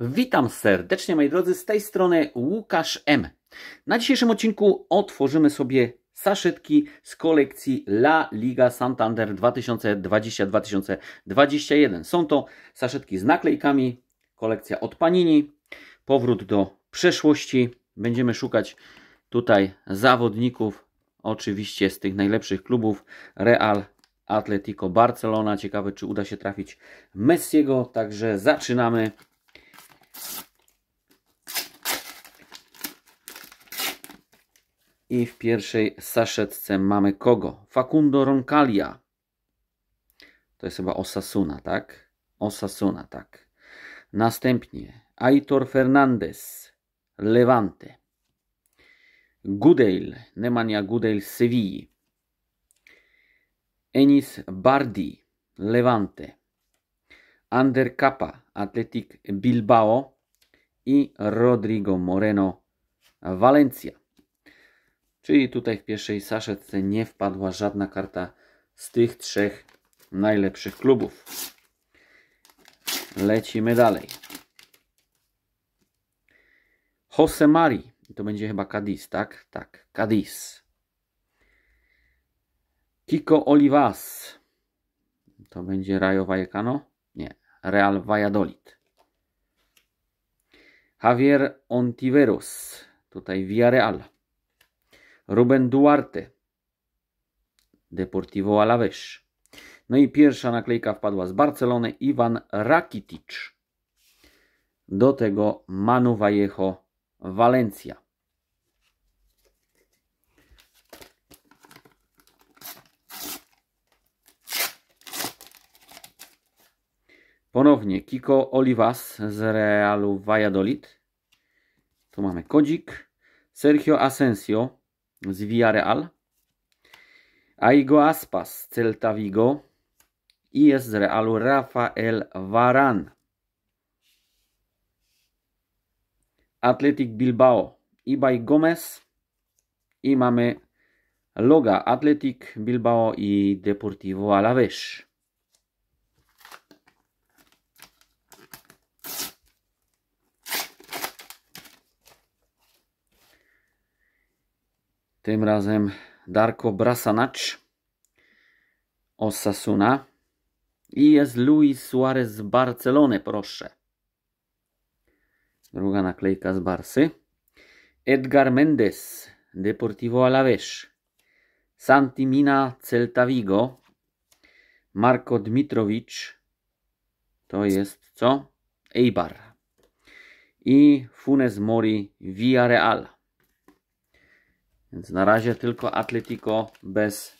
Witam serdecznie, moi drodzy, z tej strony Łukasz M. Na dzisiejszym odcinku otworzymy sobie saszytki z kolekcji La Liga Santander 2020-2021. Są to saszytki z naklejkami, kolekcja od Panini, powrót do przeszłości. Będziemy szukać tutaj zawodników, oczywiście z tych najlepszych klubów Real Atletico Barcelona. Ciekawe, czy uda się trafić Messiego. Także zaczynamy i w pierwszej saszetce mamy kogo? Facundo Roncalia. To jest chyba Osasuna, tak? Osasuna, tak. Następnie Aitor Fernandez, Levante. Goodale, Nemanja Goodale Sevilla. Enis Bardi, Levante. Andercapa Atletic Bilbao i Rodrigo Moreno Valencia. Czyli tutaj w pierwszej saszetce nie wpadła żadna karta z tych trzech najlepszych klubów. Lecimy dalej. Jose Mari. To będzie chyba Cadiz, tak? Tak, Cadiz. Kiko Olivas. To będzie Rayo Vallecano. Real Valladolid. Javier Ontiveros, tutaj Villarreal. Ruben Duarte, Deportivo Alavés. No i pierwsza naklejka wpadła z Barcelony, Iwan Rakitic. Do tego Manu Vallejo, Valencia. ponownie Kiko Olivas z Realu Valladolid. Tu mamy kodzik. Sergio Asensio z Villarreal. Aigo Aspas z Celta Vigo. I jest z Realu Rafael Varan. Atletic Bilbao. Ibai Gomez. I mamy Loga Atletic Bilbao i Deportivo Alavés. Tym razem Darko Brasanacz Osasuna i jest Luis Suarez z Barcelony, proszę. Druga naklejka z Barsy. Edgar Mendes, Deportivo Alavés. Santi Mina, Celta Vigo. Marko Dmitrowicz, to jest co? Eibar. I Funes Mori, Villarreal. Więc na razie tylko Atletico bez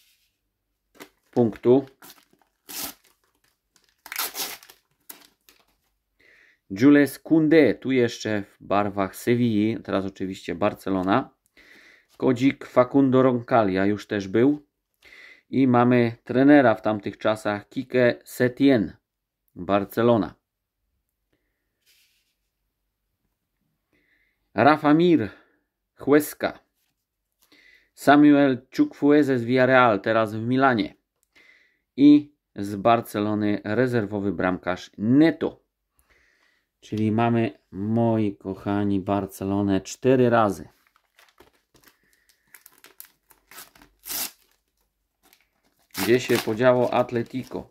punktu. Jules Kunde, tu jeszcze w barwach Sewilli, teraz oczywiście Barcelona. Kodzik Facundo Roncalia już też był. I mamy trenera w tamtych czasach Kike Setien, Barcelona. Rafa Mir, Huesca. Samuel Chukwueze z Villarreal, teraz w Milanie. I z Barcelony rezerwowy bramkarz Neto. Czyli mamy, moi kochani, Barcelonę cztery razy. Gdzie się podziało Atletico?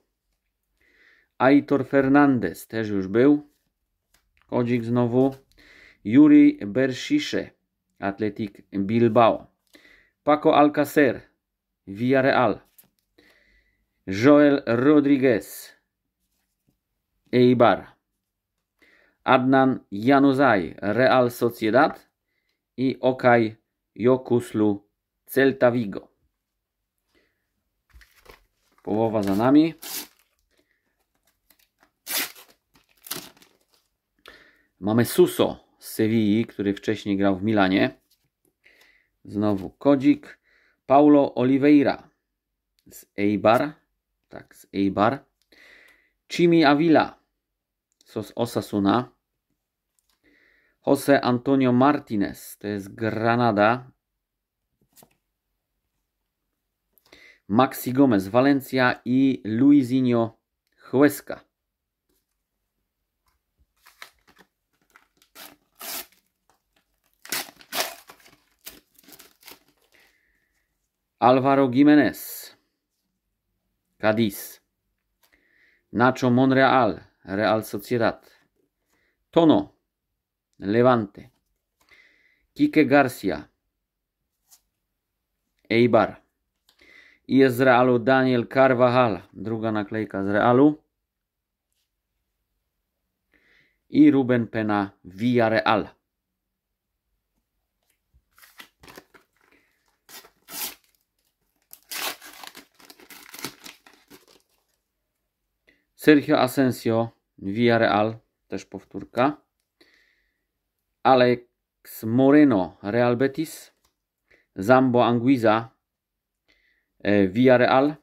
Aitor Fernandez też już był. Kodzik znowu. Juri Berszisze, Atletik Bilbao. Paco Alcácer, Villarreal. Joel Rodríguez, Eibar. Adnan Januzaj, Real Sociedad i Okaj Jokuslu, Celta Vigo. Połowa za nami. Mamy Suso z Sewilli, który wcześniej grał w Milanie. Znowu kodzik. Paulo Oliveira z Eibar. Tak, z Eibar. Chimi Avila z Osasuna. Jose Antonio Martinez, to jest Granada. Maxi Gomez, Valencia i Luizinho Huesca. Álvaro Jiménez, Cadiz, Nacho Monreal, Real Sociedad, Tono, Levante, Quique García, Eibar. I z Realu Daniel Carvajal, druga naklejka z Realu. I Ruben Pena Villarreal. Sergio Asensio, Villarreal, też powtórka. Alex Moreno, Real Betis. Zambo Anguiza, e, Villarreal.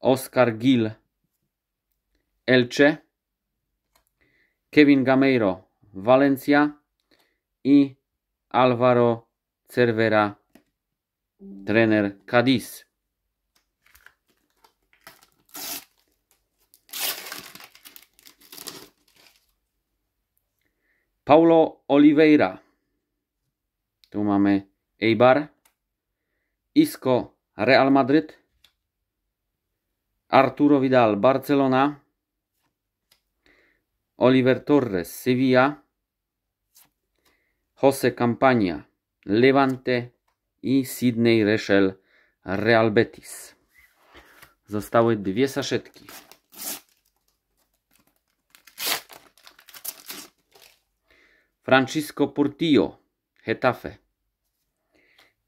Oscar Gil, Elche. Kevin Gameiro, Valencia. I Alvaro Cervera, trener Cadiz. Paulo Oliveira. Tu mamy Eibar. Isco Real Madrid, Arturo Vidal Barcelona. Oliver Torres Sevilla. Jose Campania Levante i Sydney Reszell Real Betis. Zostały dwie saszetki. Francisco Portillo, Hetafe.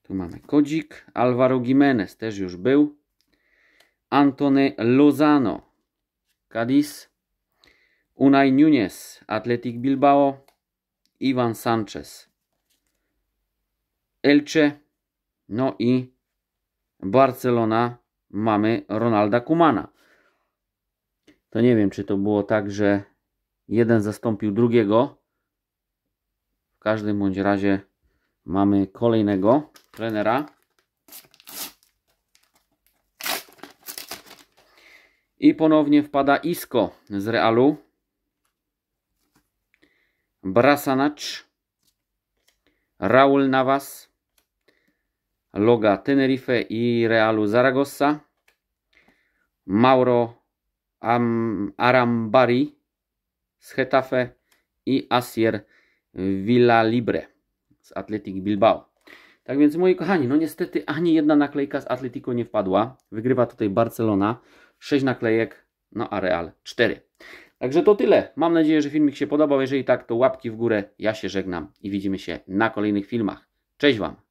Tu mamy Kodzik. Alvaro Jimenez też już był. Antony Lozano, Cadiz. Unai Nunes, Atletik Bilbao. Ivan Sanchez, Elche. No i Barcelona mamy Ronalda Kumana. To nie wiem, czy to było tak, że jeden zastąpił drugiego w każdym bądź razie mamy kolejnego trenera. I ponownie wpada Isco z Realu. Brasanacz. Raul Navas. Loga Tenerife i Realu Zaragoza. Mauro Am Arambari z Hetafe i Asier Villa Libre z Athletic Bilbao. Tak więc moi kochani, no niestety ani jedna naklejka z Atletico nie wpadła. Wygrywa tutaj Barcelona. 6 naklejek, no a Real 4. Także to tyle. Mam nadzieję, że filmik się podobał. Jeżeli tak, to łapki w górę. Ja się żegnam i widzimy się na kolejnych filmach. Cześć Wam!